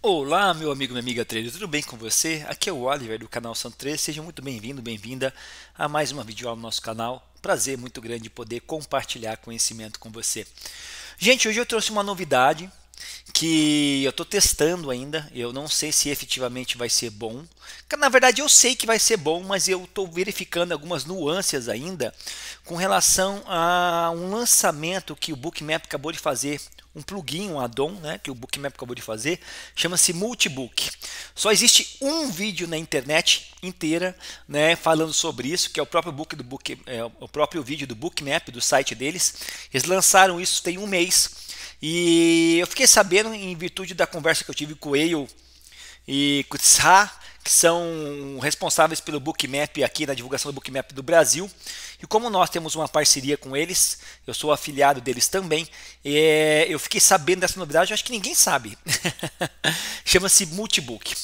Olá, meu amigo, minha amiga trader, tudo bem com você? Aqui é o Oliver do canal São 3, seja muito bem-vindo, bem-vinda a mais uma vídeo no nosso canal. Prazer muito grande poder compartilhar conhecimento com você. Gente, hoje eu trouxe uma novidade que eu estou testando ainda, eu não sei se efetivamente vai ser bom. Na verdade, eu sei que vai ser bom, mas eu estou verificando algumas nuances ainda com relação a um lançamento que o Bookmap acabou de fazer, um plugin, um addon, né, que o Bookmap acabou de fazer, chama-se Multibook. Só existe um vídeo na internet inteira, né, falando sobre isso, que é o próprio book do book, é, o próprio vídeo do Bookmap do site deles. Eles lançaram isso tem um mês. E eu fiquei sabendo, em virtude da conversa que eu tive com o Eil e com o que são responsáveis pelo Bookmap aqui, na divulgação do Bookmap do Brasil. E como nós temos uma parceria com eles, eu sou afiliado deles também, é, eu fiquei sabendo dessa novidade, eu acho que ninguém sabe. Chama-se Multibook.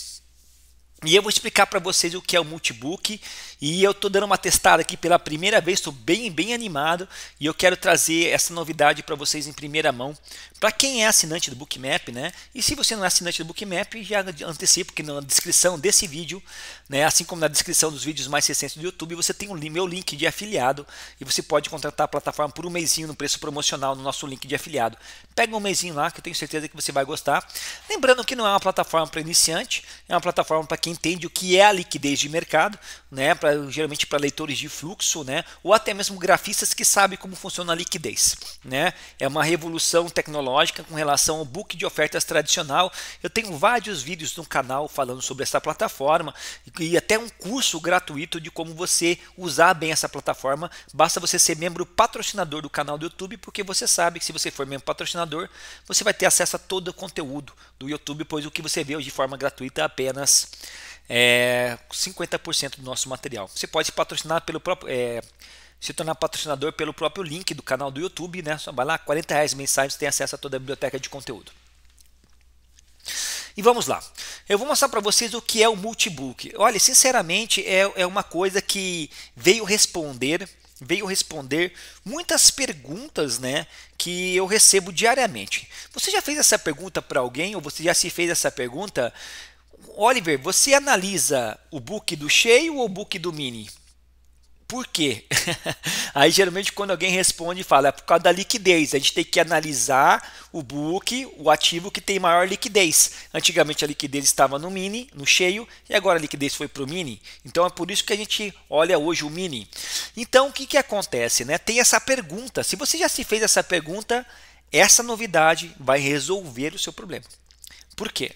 E eu vou explicar para vocês o que é o multibook e eu estou dando uma testada aqui pela primeira vez, estou bem bem animado e eu quero trazer essa novidade para vocês em primeira mão. Para quem é assinante do Bookmap, né? E se você não é assinante do Bookmap, já antecipo que na descrição desse vídeo, né, assim como na descrição dos vídeos mais recentes do YouTube, você tem o meu link de afiliado e você pode contratar a plataforma por um mêsinho no preço promocional no nosso link de afiliado. Pega um mêsinho lá que eu tenho certeza que você vai gostar. Lembrando que não é uma plataforma para iniciante, é uma plataforma para quem entende o que é a liquidez de mercado, né, pra, geralmente para leitores de fluxo, né, ou até mesmo grafistas que sabem como funciona a liquidez. Né. É uma revolução tecnológica com relação ao book de ofertas tradicional. Eu tenho vários vídeos no canal falando sobre essa plataforma e até um curso gratuito de como você usar bem essa plataforma. Basta você ser membro patrocinador do canal do YouTube, porque você sabe que se você for membro patrocinador, você vai ter acesso a todo o conteúdo do YouTube, pois o que você vê hoje de forma gratuita é apenas é, 50% do nosso material. Você pode patrocinar pelo próprio. É, se tornar patrocinador pelo próprio link do canal do YouTube, né? Só vai lá, 40 reais mensais, você tem acesso a toda a biblioteca de conteúdo. E vamos lá. Eu vou mostrar para vocês o que é o multibook. Olha, sinceramente, é, é uma coisa que veio responder, veio responder muitas perguntas, né, que eu recebo diariamente. Você já fez essa pergunta para alguém ou você já se fez essa pergunta? Oliver, você analisa o book do cheio ou o book do mini? Por quê? Aí geralmente quando alguém responde fala, é por causa da liquidez. A gente tem que analisar o book, o ativo que tem maior liquidez. Antigamente a liquidez estava no mini, no cheio, e agora a liquidez foi para o mini. Então é por isso que a gente olha hoje o mini. Então o que, que acontece? Né? Tem essa pergunta. Se você já se fez essa pergunta, essa novidade vai resolver o seu problema. Por quê?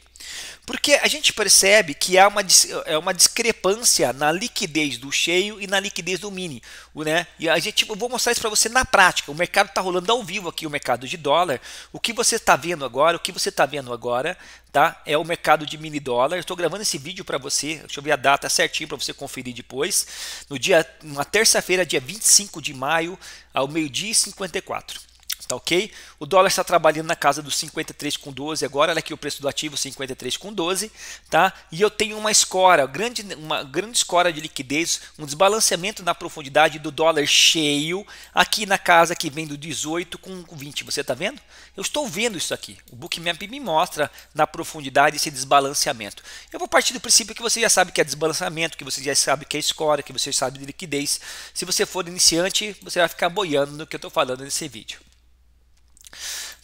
Porque a gente percebe que há uma, é uma discrepância na liquidez do cheio e na liquidez do mini. Né? E a gente, eu vou mostrar isso para você na prática. O mercado está rolando ao vivo aqui, o mercado de dólar. O que você está vendo agora, o que você está vendo agora, tá? É o mercado de mini dólar. Estou gravando esse vídeo para você. Deixa eu ver a data certinho para você conferir depois. No dia, na terça-feira, dia 25 de maio, ao meio-dia e 54. Tá ok? O dólar está trabalhando na casa dos 53,12 agora. Olha aqui o preço do ativo 53,12. Tá? E eu tenho uma escora, grande, uma grande escora de liquidez, um desbalanceamento na profundidade do dólar cheio aqui na casa que vem do 18 com 20. Você está vendo? Eu estou vendo isso aqui. O Bookmap me mostra na profundidade esse desbalanceamento. Eu vou partir do princípio que você já sabe que é desbalanceamento, que você já sabe que é escora, que você sabe de liquidez. Se você for iniciante, você vai ficar boiando no que eu estou falando nesse vídeo.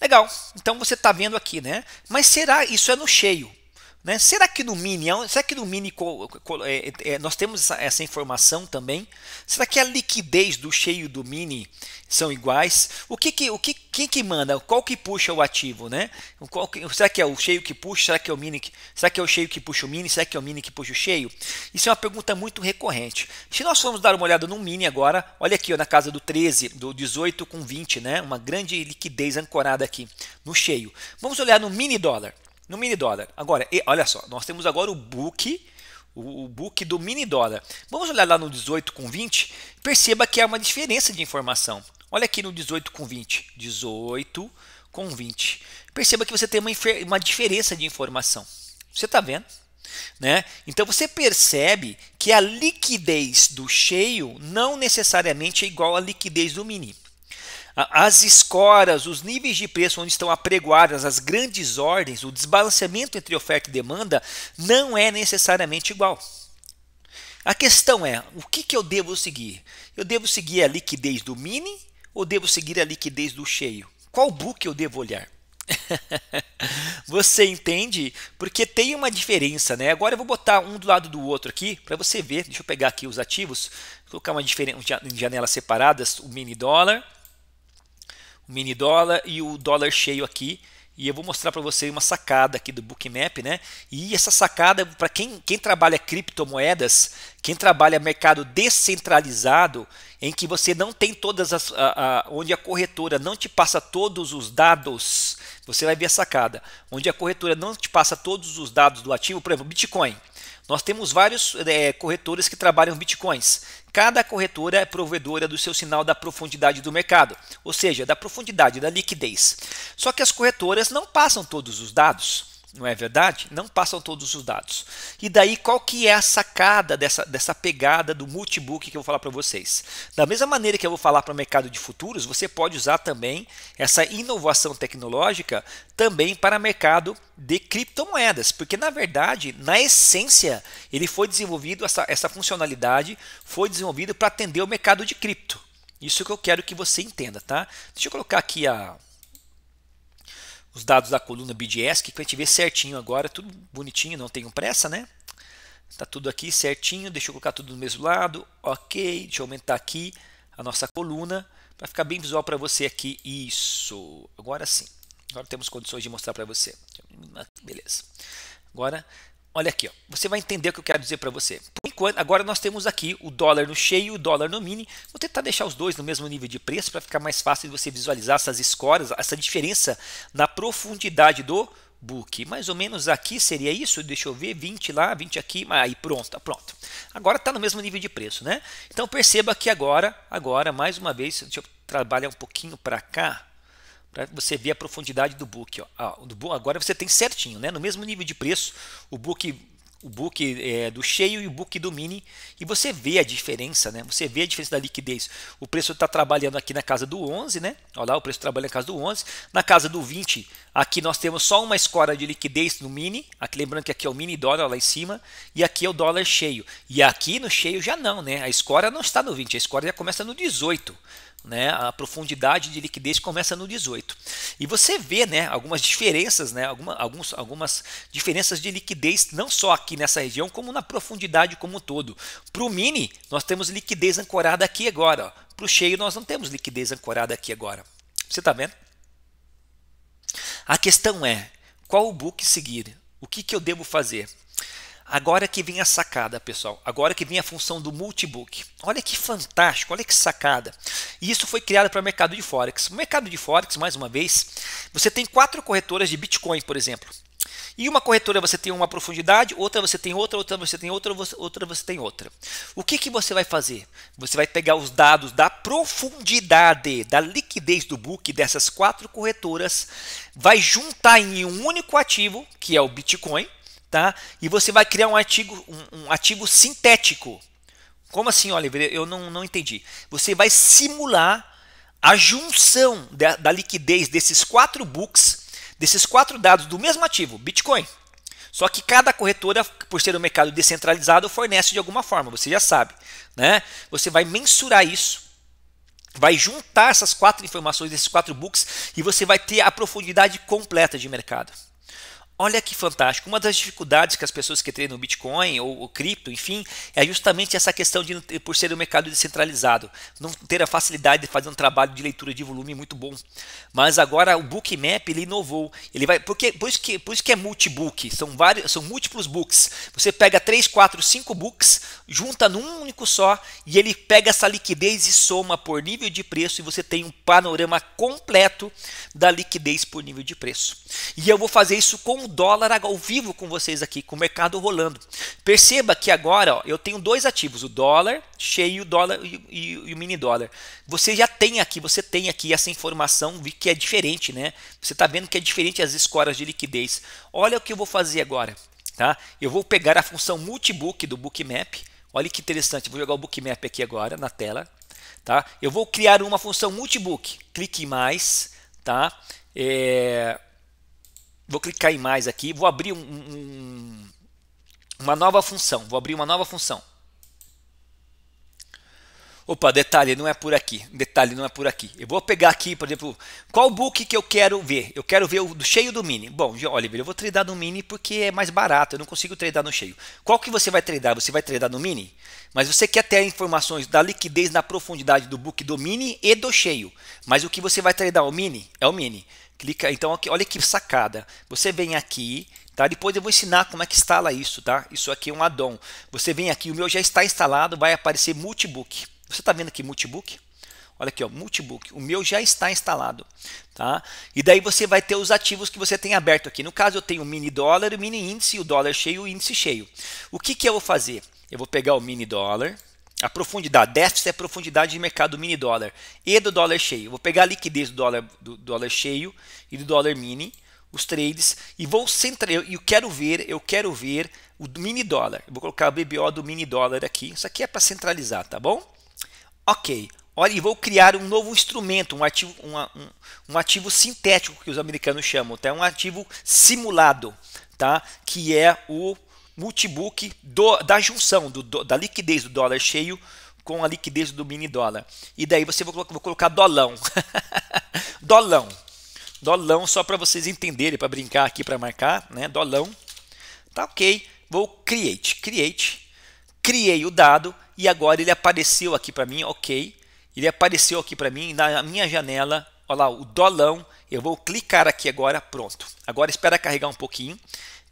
Legal, então você está vendo aqui, né? Mas será isso é no cheio? Né? Será que no Mini, é será que no Mini é, é, nós temos essa, essa, informação também? Será que a liquidez do cheio do Mini são iguais? O que, que o que quem que manda? Qual que puxa o ativo, né? Qual que, será que é o cheio que puxa? Será que é o Mini? Será que é o cheio que puxa o Mini? Será que é o Mini que puxa o cheio? Isso é uma pergunta muito recorrente. Se nós formos dar uma olhada no Mini agora, olha aqui ó, na casa do 13, do 18 com 20, né? Uma grande liquidez ancorada aqui no cheio. Vamos olhar no Mini dólar no mini dólar. Agora, e, olha só, nós temos agora o book, o, o book do mini dólar. Vamos olhar lá no 18 com 20, perceba que há uma diferença de informação. Olha aqui no 18 com 20, 18 com 20. Perceba que você tem uma, uma diferença de informação. Você está vendo? Né? Então você percebe que a liquidez do cheio não necessariamente é igual à liquidez do mini as escoras, os níveis de preço onde estão apregoadas as grandes ordens, o desbalanceamento entre oferta e demanda não é necessariamente igual. A questão é: o que, que eu devo seguir? Eu devo seguir a liquidez do mini ou devo seguir a liquidez do cheio? Qual book eu devo olhar? você entende? Porque tem uma diferença, né? Agora eu vou botar um do lado do outro aqui para você ver. Deixa eu pegar aqui os ativos, colocar uma diferença em janelas separadas, o mini dólar o mini dólar e o dólar cheio aqui. E eu vou mostrar para você uma sacada aqui do Bookmap, né? E essa sacada, para quem, quem trabalha criptomoedas, quem trabalha mercado descentralizado, em que você não tem todas as. A, a, onde a corretora não te passa todos os dados, você vai ver a sacada. Onde a corretora não te passa todos os dados do ativo, por exemplo, Bitcoin. Nós temos vários é, corretores que trabalham bitcoins. Cada corretora é provedora do seu sinal da profundidade do mercado, ou seja, da profundidade da liquidez. Só que as corretoras não passam todos os dados não é verdade? Não passam todos os dados. E daí qual que é a sacada dessa, dessa pegada do multibook que eu vou falar para vocês? Da mesma maneira que eu vou falar para o mercado de futuros, você pode usar também essa inovação tecnológica também para mercado de criptomoedas, porque na verdade, na essência, ele foi desenvolvido essa, essa funcionalidade foi desenvolvido para atender o mercado de cripto. Isso que eu quero que você entenda, tá? Deixa eu colocar aqui a os dados da coluna BDS, que a gente vê certinho agora, tudo bonitinho, não tenho pressa, né? Está tudo aqui certinho, deixa eu colocar tudo no mesmo lado, ok, deixa eu aumentar aqui a nossa coluna, para ficar bem visual para você aqui, isso, agora sim, agora temos condições de mostrar para você, beleza. Agora, Olha aqui, ó. você vai entender o que eu quero dizer para você. Por enquanto, agora nós temos aqui o dólar no cheio e o dólar no mini. Vou tentar deixar os dois no mesmo nível de preço para ficar mais fácil de você visualizar essas escoras, essa diferença na profundidade do book. Mais ou menos aqui seria isso, deixa eu ver, 20 lá, 20 aqui, aí pronto, tá pronto. Agora está no mesmo nível de preço, né? Então perceba que agora, agora mais uma vez, deixa eu trabalhar um pouquinho para cá, para você ver a profundidade do book. Ó. Ah, do book. Agora você tem certinho, né? No mesmo nível de preço, o book o book é, do cheio e o book do mini e você vê a diferença, né? Você vê a diferença da liquidez. O preço está trabalhando aqui na casa do 11, né? Olha lá, o preço trabalha na casa do 11. Na casa do 20, aqui nós temos só uma escora de liquidez no mini. Aqui, lembrando que aqui é o mini dólar lá em cima e aqui é o dólar cheio. E aqui no cheio já não, né? A escora não está no 20, a escora já começa no 18 né, a profundidade de liquidez começa no 18. E você vê né, algumas diferenças, né, alguma, alguns, algumas diferenças de liquidez, não só aqui nessa região, como na profundidade como um todo. Para o mini, nós temos liquidez ancorada aqui agora. Para o cheio, nós não temos liquidez ancorada aqui agora. Você está vendo? A questão é, qual o book seguir? O que, que eu devo fazer? Agora que vem a sacada, pessoal. Agora que vem a função do multibook. Olha que fantástico, olha que sacada. E isso foi criado para o mercado de Forex. O mercado de Forex, mais uma vez, você tem quatro corretoras de Bitcoin, por exemplo. E uma corretora você tem uma profundidade, outra você tem outra, outra você tem outra, outra você tem outra. O que, que você vai fazer? Você vai pegar os dados da profundidade, da liquidez do book dessas quatro corretoras, vai juntar em um único ativo, que é o Bitcoin, tá? E você vai criar um, artigo, um, um ativo sintético. Como assim, Oliver? Eu não, não entendi. Você vai simular a junção da, da liquidez desses quatro books, desses quatro dados do mesmo ativo, Bitcoin. Só que cada corretora, por ser um mercado descentralizado, fornece de alguma forma, você já sabe. Né? Você vai mensurar isso, vai juntar essas quatro informações, esses quatro books, e você vai ter a profundidade completa de mercado. Olha que fantástico. Uma das dificuldades que as pessoas que treinam Bitcoin ou, ou cripto, enfim, é justamente essa questão de, por ser um mercado descentralizado, não ter a facilidade de fazer um trabalho de leitura de volume muito bom. Mas agora o Bookmap ele inovou. Ele vai, porque, por, isso que, por isso que é multibook, são, vários, são múltiplos books. Você pega 3, 4, 5 books, junta num único só e ele pega essa liquidez e soma por nível de preço e você tem um panorama completo da liquidez por nível de preço. E eu vou fazer isso com dólar ao vivo com vocês aqui, com o mercado rolando. Perceba que agora ó, eu tenho dois ativos, o dólar cheio o dólar e, e, e, o mini dólar. Você já tem aqui, você tem aqui essa informação que é diferente, né? Você está vendo que é diferente as escoras de liquidez. Olha o que eu vou fazer agora. Tá? Eu vou pegar a função multibook do bookmap. Olha que interessante, vou jogar o bookmap aqui agora na tela. Tá? Eu vou criar uma função multibook. Clique em mais. Tá? É, Vou clicar em mais aqui, vou abrir um, um, uma nova função. Vou abrir uma nova função. Opa, detalhe, não é por aqui. Detalhe, não é por aqui. Eu vou pegar aqui, por exemplo, qual book que eu quero ver? Eu quero ver o do cheio do mini. Bom, Oliver, eu vou treinar no mini porque é mais barato. Eu não consigo treinar no cheio. Qual que você vai treinar? Você vai treinar no mini? Mas você quer ter informações da liquidez na profundidade do book do mini e do cheio. Mas o que você vai treinar? O mini? É o mini clica, então aqui, olha que sacada. Você vem aqui, tá? Depois eu vou ensinar como é que instala isso, tá? Isso aqui é um addon. Você vem aqui, o meu já está instalado, vai aparecer Multibook. Você está vendo aqui Multibook? Olha aqui, ó, Multibook. O meu já está instalado, tá? E daí você vai ter os ativos que você tem aberto aqui. No caso, eu tenho o mini dólar, o mini índice, o dólar cheio e o índice cheio. O que, que eu vou fazer? Eu vou pegar o mini dólar, a profundidade, déficit é a profundidade de mercado mini dólar e do dólar cheio. Vou pegar a liquidez do dólar, do dólar cheio e do dólar mini, os trades, e vou centrar, eu quero ver, eu quero ver o mini dólar. vou colocar o BBO do mini dólar aqui. Isso aqui é para centralizar, tá bom? Ok. Olha, e vou criar um novo instrumento, um ativo, um, um, um ativo sintético que os americanos chamam, tá? um ativo simulado, tá? que é o multibook do, da junção do, do, da liquidez do dólar cheio com a liquidez do mini dólar. E daí você vou, vou colocar dolão. dolão. Dolão só para vocês entenderem, para brincar aqui, para marcar, né? Dolão. Tá OK. Vou create, create. Criei o dado e agora ele apareceu aqui para mim, OK. Ele apareceu aqui para mim na minha janela, olha lá, o dolão. Eu vou clicar aqui agora, pronto. Agora espera carregar um pouquinho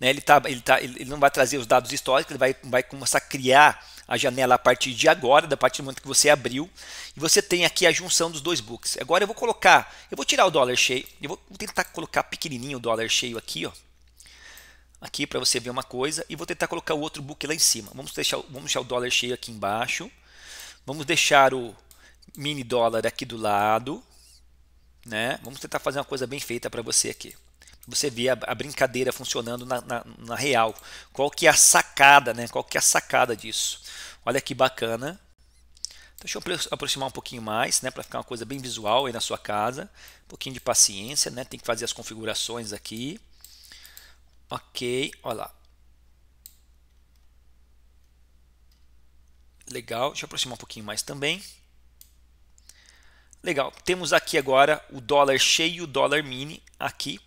né, ele, tá, ele, tá, ele não vai trazer os dados históricos, ele vai, vai começar a criar a janela a partir de agora, da partir do momento que você abriu, e você tem aqui a junção dos dois books. Agora eu vou colocar, eu vou tirar o dólar cheio, eu vou tentar colocar pequenininho o dólar cheio aqui, ó. Aqui para você ver uma coisa e vou tentar colocar o outro book lá em cima. Vamos deixar, vamos deixar o dólar cheio aqui embaixo. Vamos deixar o mini dólar aqui do lado, né? Vamos tentar fazer uma coisa bem feita para você aqui você vê a, a brincadeira funcionando na, na, na, real. Qual que é a sacada, né? Qual que é a sacada disso? Olha que bacana. Deixa eu aproximar um pouquinho mais, né, para ficar uma coisa bem visual aí na sua casa. Um pouquinho de paciência, né? Tem que fazer as configurações aqui. Ok, olha lá. Legal, deixa eu aproximar um pouquinho mais também. Legal, temos aqui agora o dólar cheio e o dólar mini aqui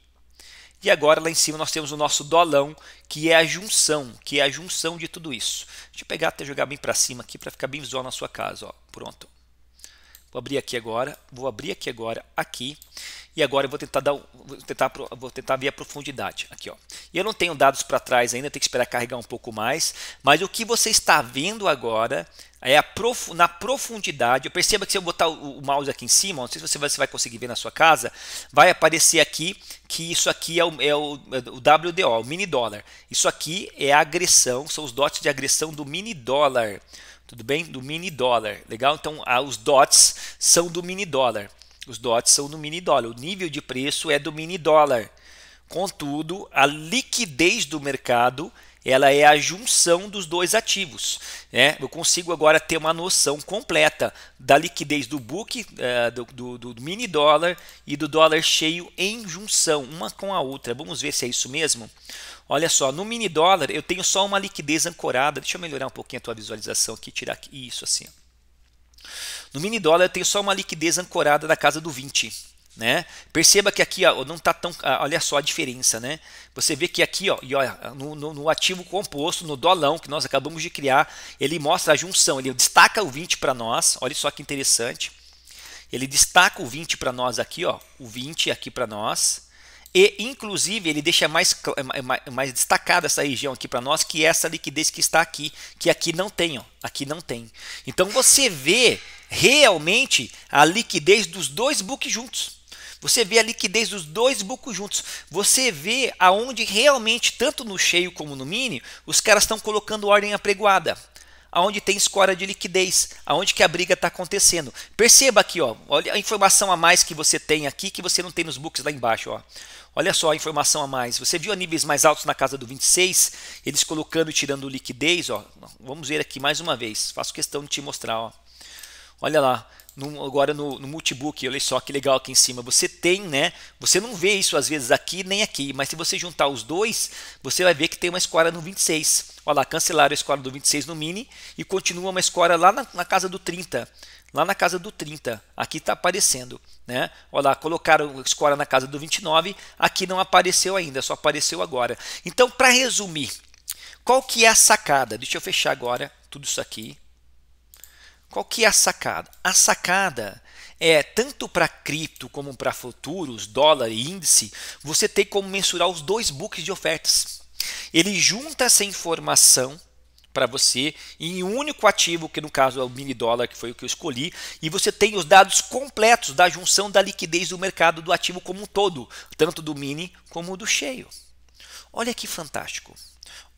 e agora lá em cima nós temos o nosso dolão, que é a junção, que é a junção de tudo isso. Deixa eu pegar até jogar bem para cima aqui para ficar bem visual na sua casa, ó. Pronto. Vou abrir aqui agora, vou abrir aqui agora, aqui. E agora eu vou tentar dar, vou tentar, vou tentar ver a profundidade aqui, ó. E eu não tenho dados para trás ainda, tem que esperar carregar um pouco mais. Mas o que você está vendo agora é prof, na profundidade. Eu perceba que se eu botar o, o, mouse aqui em cima, não sei se você vai, vai, conseguir ver na sua casa, vai aparecer aqui que isso aqui é o, é o, é o WDO, o mini dólar. Isso aqui é a agressão, são os dotes de agressão do mini dólar tudo bem? Do mini dólar, legal? Então, ah, os dots são do mini dólar. Os dots são do mini dólar. O nível de preço é do mini dólar. Contudo, a liquidez do mercado ela é a junção dos dois ativos. Né? Eu consigo agora ter uma noção completa da liquidez do book, eh, do, do, do mini dólar e do dólar cheio em junção, uma com a outra. Vamos ver se é isso mesmo? Olha só, no mini dólar eu tenho só uma liquidez ancorada. Deixa eu melhorar um pouquinho a tua visualização aqui, tirar aqui, isso assim. No mini dólar eu tenho só uma liquidez ancorada da casa do 20. Né? Perceba que aqui ó, não está tão. Ah, olha só a diferença. Né? Você vê que aqui, ó, e, no, no, no, ativo composto, no dolão que nós acabamos de criar, ele mostra a junção, ele destaca o 20 para nós. Olha só que interessante. Ele destaca o 20 para nós aqui, ó, o 20 aqui para nós. E, inclusive, ele deixa mais, eh, mais, mais destacada essa região aqui para nós, que é essa liquidez que está aqui, que aqui não tem, ó, aqui não tem. Então, você vê realmente a liquidez dos dois books juntos. Você vê a liquidez dos dois bucos juntos. Você vê aonde realmente, tanto no cheio como no mini, os caras estão colocando ordem apregoada. Aonde tem escora de liquidez, aonde que a briga está acontecendo. Perceba aqui, ó, olha a informação a mais que você tem aqui que você não tem nos books lá embaixo. Ó. Olha só a informação a mais. Você viu a níveis mais altos na casa do 26, eles colocando e tirando liquidez. Ó. Vamos ver aqui mais uma vez. Faço questão de te mostrar. Ó. Olha lá, no, agora no, no multibook, olha só que legal aqui em cima. Você tem, né? Você não vê isso às vezes aqui nem aqui, mas se você juntar os dois, você vai ver que tem uma escora no 26. Olha lá, cancelaram a escora do 26 no mini e continua uma escora lá na, na casa do 30. Lá na casa do 30, aqui está aparecendo, né? Olha lá, colocaram a escora na casa do 29, aqui não apareceu ainda, só apareceu agora. Então, para resumir, qual que é a sacada? Deixa eu fechar agora tudo isso aqui. Qual que é a sacada? A sacada é tanto para cripto como para futuros, dólar e índice, você tem como mensurar os dois books de ofertas. Ele junta essa informação para você em um único ativo, que no caso é o mini dólar, que foi o que eu escolhi, e você tem os dados completos da junção da liquidez do mercado do ativo como um todo, tanto do mini como do cheio. Olha que fantástico.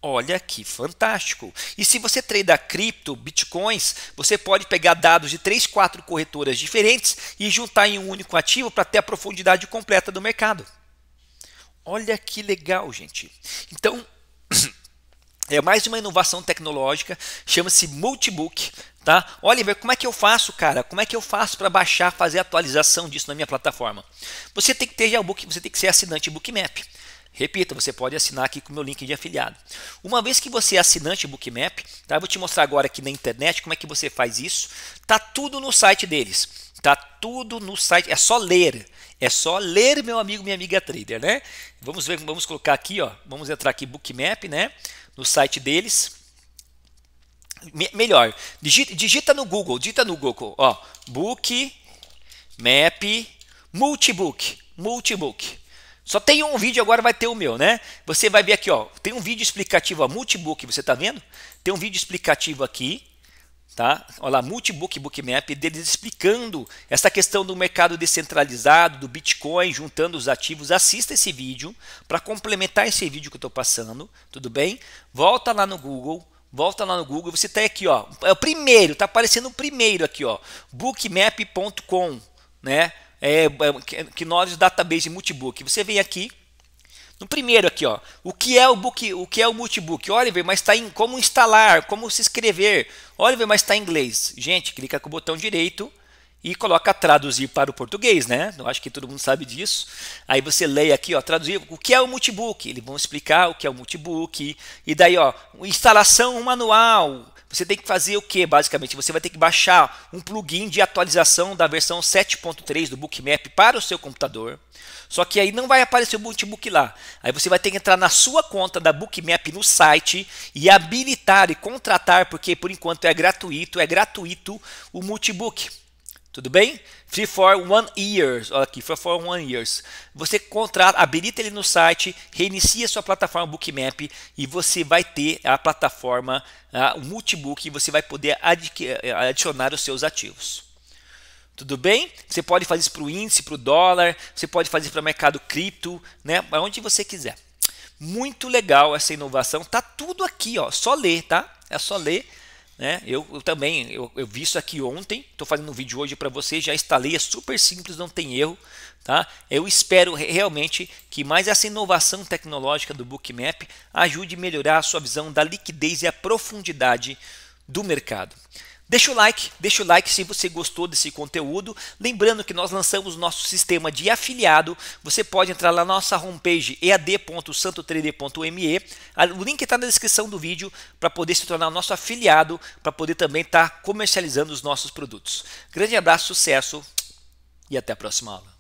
Olha que fantástico! E se você tradear cripto, bitcoins, você pode pegar dados de 3, 4 corretoras diferentes e juntar em um único ativo para ter a profundidade completa do mercado. Olha que legal, gente. Então, é mais uma inovação tecnológica, chama-se Multibook, tá? Oliver, como é que eu faço, cara? Como é que eu faço para baixar, fazer atualização disso na minha plataforma? Você tem que ter já o book, você tem que ser assinante Bookmap. Repita, você pode assinar aqui com o meu link de afiliado. Uma vez que você é assinante Bookmap, tá? Eu vou te mostrar agora aqui na internet como é que você faz isso. Tá tudo no site deles. Tá tudo no site. É só ler. É só ler, meu amigo, minha amiga trader, né? Vamos ver, vamos colocar aqui, ó. Vamos entrar aqui Bookmap, né? No site deles. Me, melhor, digita, digita, no Google, digita no Google, ó, Bookmap Multibook, Multibook. Só tem um vídeo, agora vai ter o meu, né? Você vai ver aqui, ó. Tem um vídeo explicativo, a Multibook, você tá vendo? Tem um vídeo explicativo aqui, tá? Olha lá, Multibook Bookmap deles explicando essa questão do mercado descentralizado, do Bitcoin, juntando os ativos. Assista esse vídeo para complementar esse vídeo que eu estou passando, tudo bem? Volta lá no Google, volta lá no Google, você tem tá aqui, ó, é o primeiro, tá aparecendo o primeiro aqui, ó, bookmap.com, né? é, Knowledge é, Database Multibook. Você vem aqui, no primeiro aqui, ó, o que é o book, o que é o multibook? Oliver, mas está em como instalar, como se inscrever. Oliver, mas está em inglês. Gente, clica com o botão direito e coloca traduzir para o português, né? Eu acho que todo mundo sabe disso. Aí você lê aqui, ó, traduzir o que é o multibook. Eles vão explicar o que é o multibook e daí, ó, instalação manual você tem que fazer o que basicamente? Você vai ter que baixar um plugin de atualização da versão 7.3 do Bookmap para o seu computador. Só que aí não vai aparecer o Multibook lá. Aí você vai ter que entrar na sua conta da Bookmap no site e habilitar e contratar, porque por enquanto é gratuito, é gratuito o Multibook. Tudo bem? Free for one years. Olha aqui, free for one years. Você contrata, habilita ele no site, reinicia sua plataforma Bookmap e você vai ter a plataforma o Multibook e você vai poder eh, adicionar os seus ativos. Tudo bem? Você pode fazer isso para o índice, para o dólar, você pode fazer para o mercado cripto, né? Aonde você quiser. Muito legal essa inovação. Tá tudo aqui, ó. Só ler, tá? É só ler. Né? Eu, eu também, eu, eu, vi isso aqui ontem, estou fazendo um vídeo hoje para vocês, já instalei, é super simples, não tem erro. Tá? Eu espero realmente que mais essa inovação tecnológica do Bookmap ajude a melhorar a sua visão da liquidez e a profundidade do mercado. Deixa o like, deixa o like se você gostou desse conteúdo. Lembrando que nós lançamos o nosso sistema de afiliado. Você pode entrar na nossa homepage eadsanto O link está na descrição do vídeo para poder se tornar nosso afiliado, para poder também estar tá comercializando os nossos produtos. Grande abraço, sucesso e até a próxima aula.